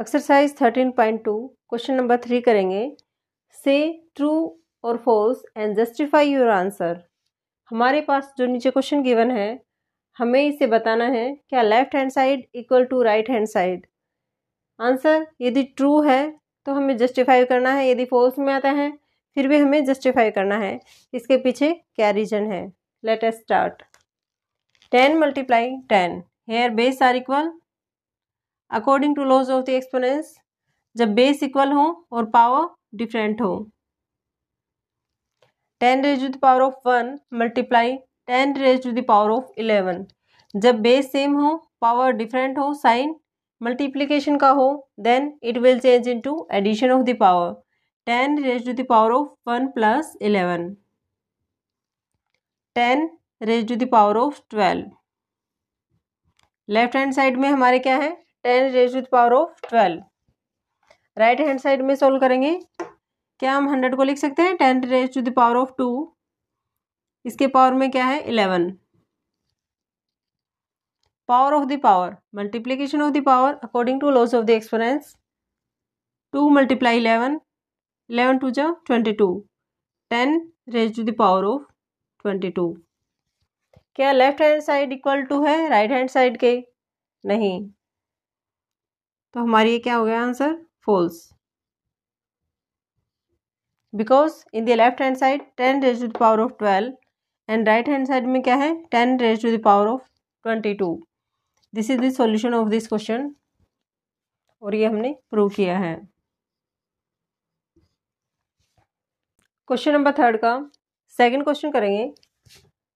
Exercise thirteen point two question number three करेंगे से true और false and justify your answer हमारे पास जो नीचे क्वेश्चन गिवन है हमें इसे बताना है क्या left hand side equal to right hand side answer यदि ट्रू है तो हमें जस्टिफाई करना है यदि फॉल्स में आता है फिर भी हमें जस्टिफाई करना है इसके पीछे क्या रीजन है let's start ten multiply ten here base are equal according to laws of the exponents जब बेस इक्वल हो और पावर डिफरेंट हो ten raise to the power of one multiply ten raise to the power of eleven जब base same हो power different हो sign multiplication का हो then it will change into addition of the power ten raise to the power of one plus eleven ten raise to the power of twelve left hand side में हमारे क्या है ten raise with power of twelve right hand side में solve करेंगे क्या हम hundred को लिख सकते हैं ten raise to the power of two इसके पावर में क्या है eleven power of the power multiplication of the power according to laws of the experience two multiply eleven eleven two जो twenty two ten raise to the power of twenty two क्या left hand side equal to है right hand side के नहीं तो हमारी ये क्या हो गया answer false because in the left hand side ten raise to the power of twelve and right hand side में क्या है ten raise to the power of twenty two this is the solution of this question और ये हमने prove किया है question number third का second question करेंगे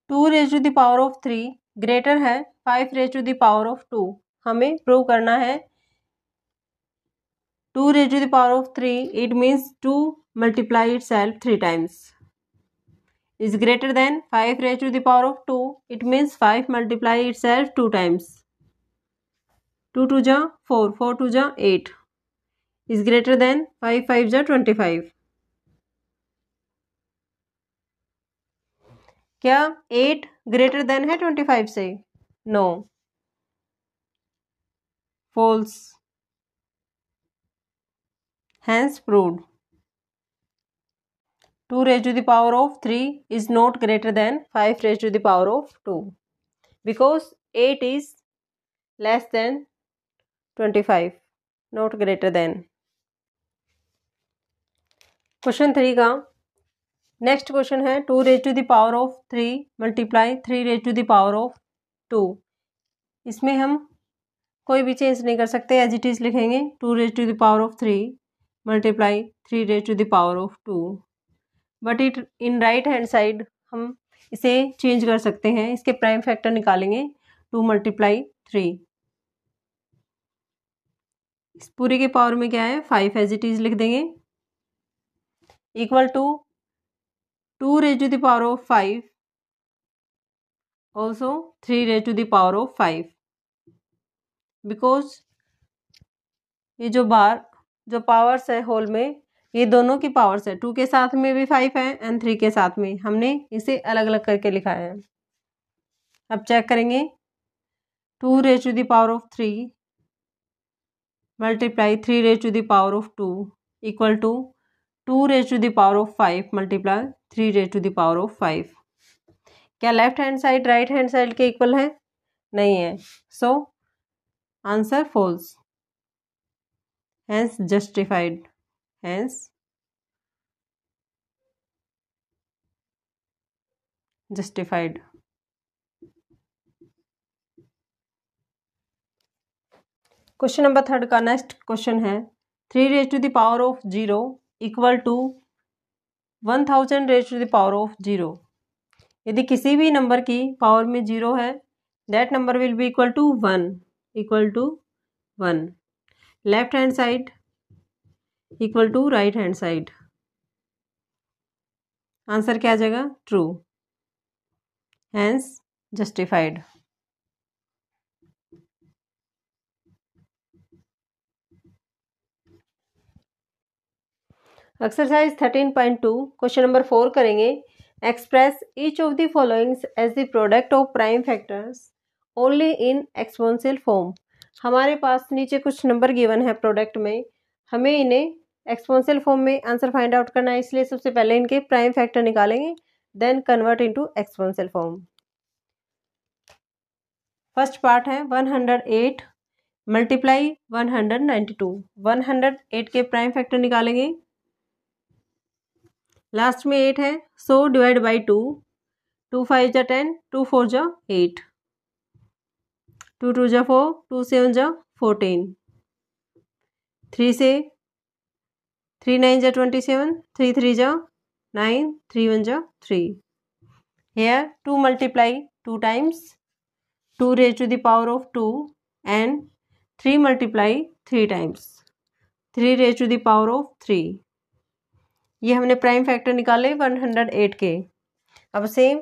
two raise to the power of three greater है five raise to the power of two हमें prove करना है two raise to the power of three it means two multiply itself three times is greater than five raise to the power of two it means five multiply itself two times two two जा four four two जा eight is greater than five five जा twenty five क्या eight greater than है twenty five से no no. False hence prove two raise to the power of three is not greater than five raise to the power of two because eight is less than twenty five not greater than question three का next question है two raise to the power of three multiply three raise to the power of two इसमें हम कोई भी change नहीं कर सकते as it is लिखेंगे two raise to the power of three multiply three raise to the power of two but it in right hand side हम इसे चेंज कर सकते हैं इसके प्राइम फैक्टर निकालेंगे टू मल्टीप्लाई थ्री इस पूरे के पावर में क्या है फाइव एज इट इज लिख देंगे equal to two raise to the power of five also three raise to the power of five because ये जो बार जो पावर्स है होल में ये दोनों की पावर्स है टू के साथ में भी फाइव है एंड थ्री के साथ में हमने इसे अलग अलग करके लिखा है अब चेक करेंगे two raise to the power of three multiply three raise to the power power of two equal to two raise to the power of five multiply three raise to the power power of five क्या left hand side right hand side के equal है नहीं है so answer false hence justified hence justified question number third का next question है three raise to the power of zero equal to one thousand raise to the power of zero यदि किसी भी number की power में zero है that number will be equal to one equal to one left hand side equal to right hand side answer क्या आ जाएगा true hence justified exercise thirteen point two question number four करेंगे express each of the followings as the product of prime factors only in exponential form हमारे पास नीचे कुछ number given है product में हमें इन्हें एक्सपोनसल फॉर्म में आंसर फाइंड आउट करना है इसलिए सबसे पहले इनके प्राइम फैक्टर निकालेंगे then convert into exponential form first part है 108 मल्टीप्लाई 192 108 के प्राइम फैक्टर निकालेंगे लास्ट में एट है so divide by two two five जो टेन टू फोर जो एट टू टू जा फोर टू सेवन जा फोर्टीन थ्री से थ्री नाइन जा ट्वेंटी सेवन थ्री थ्री जा नाइन थ्री वन जा three here two multiply two times two raise to the power of two and three multiply three times three raise to the power of three ये हमने prime factor निकाले one hundred eight के अब same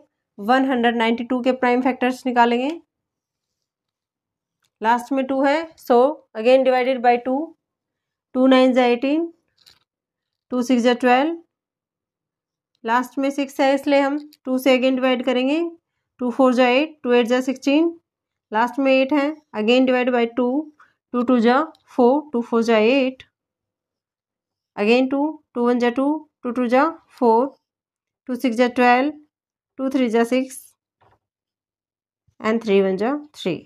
one hundred ninety two के prime factors निकालेंगे last में two है so again divided by two two nine जै एटीन टू सिक्स ज़ा ट्वेल्व लास्ट में सिक्स है इसलिए हम टू से अगेन डिवाइड करेंगे टू फोर ज़ा एट टू एट जै सिक्सटीन लास्ट में एट है again divide by two two two जै फोर टू फोर ज़ा eight again two two one जै टू टू टू जै फोर टू सिक्स जै ट्वेल्व टू थ्री ज़ा सिक्स एंड थ्री वन जै three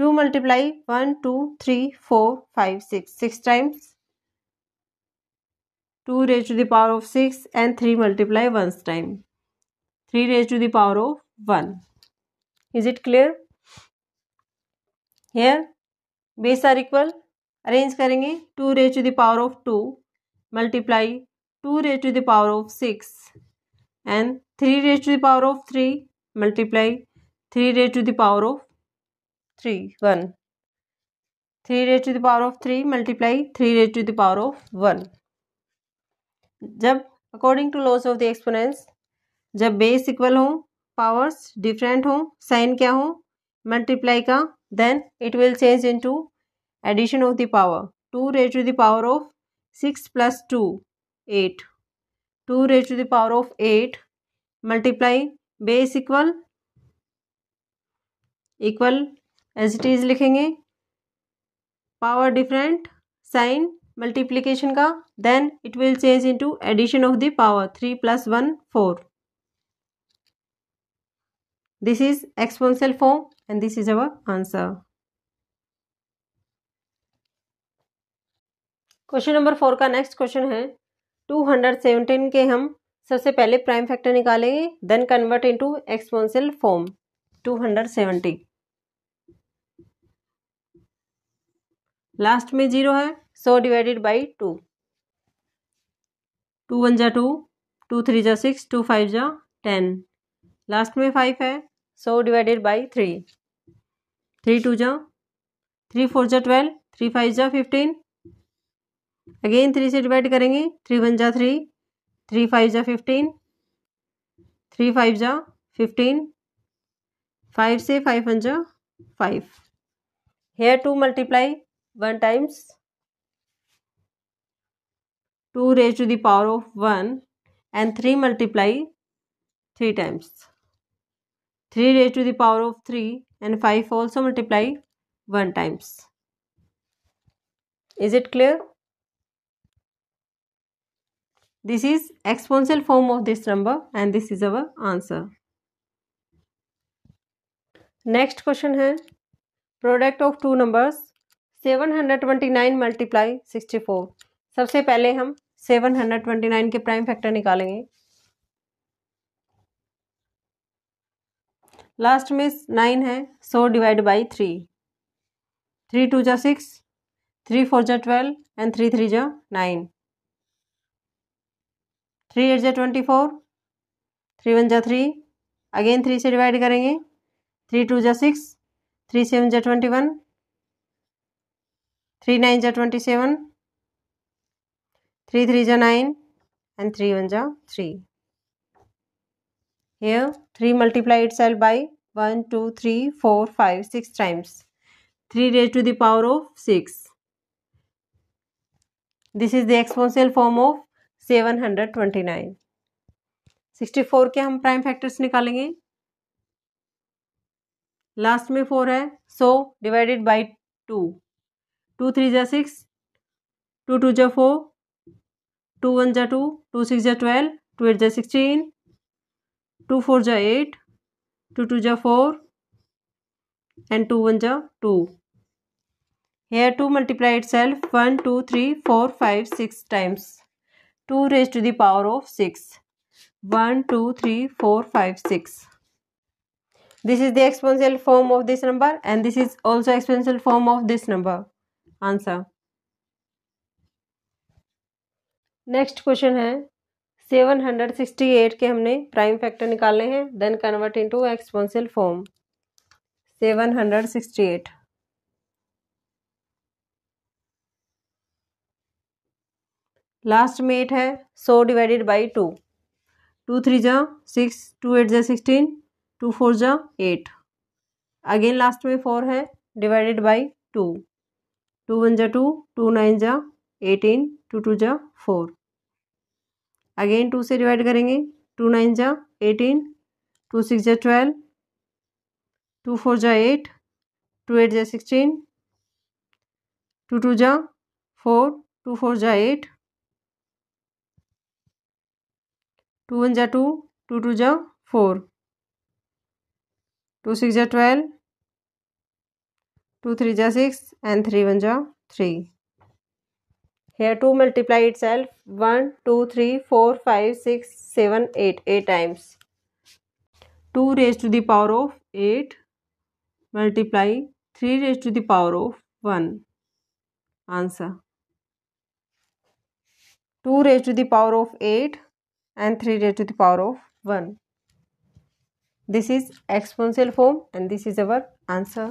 2 multiply 1, 2, 3, 4, 5, 6. 6 times 2 raised to the power of 6 and 3 multiply once time. 3 raised to the power of 1. Is it clear? Here base are equal. Arrange करेंगे 2 raised to the power of 2 multiply 2 raised to the power of 6 and 3 raised to the power of 3 multiply 3 raised to the power of three one three raise to the power of three multiply three raise to the power of one जब according to laws of the exponents जब base equal हो powers different हों sign क्या हो multiply का then it will change into addition of the power two raise to the power of six plus two eight two raise to the power of eight multiply base equal equal as it is लिखेंगे power different sign multiplication का then it will change into addition of the power three plus one four this is exponential form and this is our answer question number four का next question है two hundred seventeen के हम सबसे पहले prime factor निकालेंगे then convert into exponential form two hundred seventy last में zero है so divided by two two one जा टू टू थ्री जा सिक्स टू फाइव जा टेन लास्ट में फाइव है so divided by three three two जा three four जा twelve three five जा फिफ्टीन अगेन थ्री से डिवाइड करेंगे थ्री वन जा थ्री थ्री फाइव जा फिफ्टीन थ्री फाइव जा फिफ्टीन फाइव से फाइव वन जा five here two multiply 1 times 2 raised to the power of 1 and 3 multiply 3 times. 3 raised to the power of 3 and 5 also multiply 1 times. Is it clear? This is exponential form of this number and this is our answer. Next question है product of two numbers. Seven hundred twenty nine multiply sixty four सबसे पहले हम seven hundred twenty nine के prime factor निकालेंगे last में nine है so divide by three three two जा six three four जा ट्वेल्व एंड थ्री थ्री जा नाइन थ्री एट जा ट्वेंटी फोर थ्री वन जा थ्री अगेन थ्री से डिवाइड करेंगे थ्री टू जा सिक्स थ्री सेवन जा ट्वेंटी वन थ्री नाइन जा ट्वेंटी सेवन थ्री थ्री जा नाइन एंड थ्री वन जा three here three multiply itself by one two three four five six times three raise to the power of six this is the exponential form of seven hundred twenty nine sixty four के हम prime factors निकालेंगे last में four है so divided by two Two three जा six two two जा four two one जा two two six जा twelve to eight जा सिक्सटीन टू फोर जा and 2 1 ja 2. Here 2 multiply itself 1, 2, 3, 4, 5, 6 times. 2 raised to the power of 6. 1, 2, 3, 4, 5, 6. This is the exponential form of this number and this is also exponential form of this number. Answer next question है seven hundred sixty eight के हमने prime factor निकालने हैं then convert into exponential form seven hundred sixty eight last में eight है so divided by two two three जा six two eight जा sixteen two four जा एट अगेन लास्ट में फोर है divided by two two one जा two two nine जा eighteen two two जा फोर अगेन टू से डिवाइड करेंगे टू नाइन जा एटीन टू सिक्स जा ट्वेल्व टू फोर जा एट टू एट जा सिक्सटीन टू टू जा फोर टू फोर जा एट टू वन जा टू टू टू जा फोर टू सिक्स जा twelve 2 3 ja 6 and 3 1 ja 3. Here 2 multiply itself 1, 2, 3, 4, 5, 6, 7, 8, 8 times. 2 raised to the power of 8 multiply 3 raised to the power of 1. Answer. 2 raised to the power of 8 and 3 raised to the power of 1. This is exponential form and this is our answer.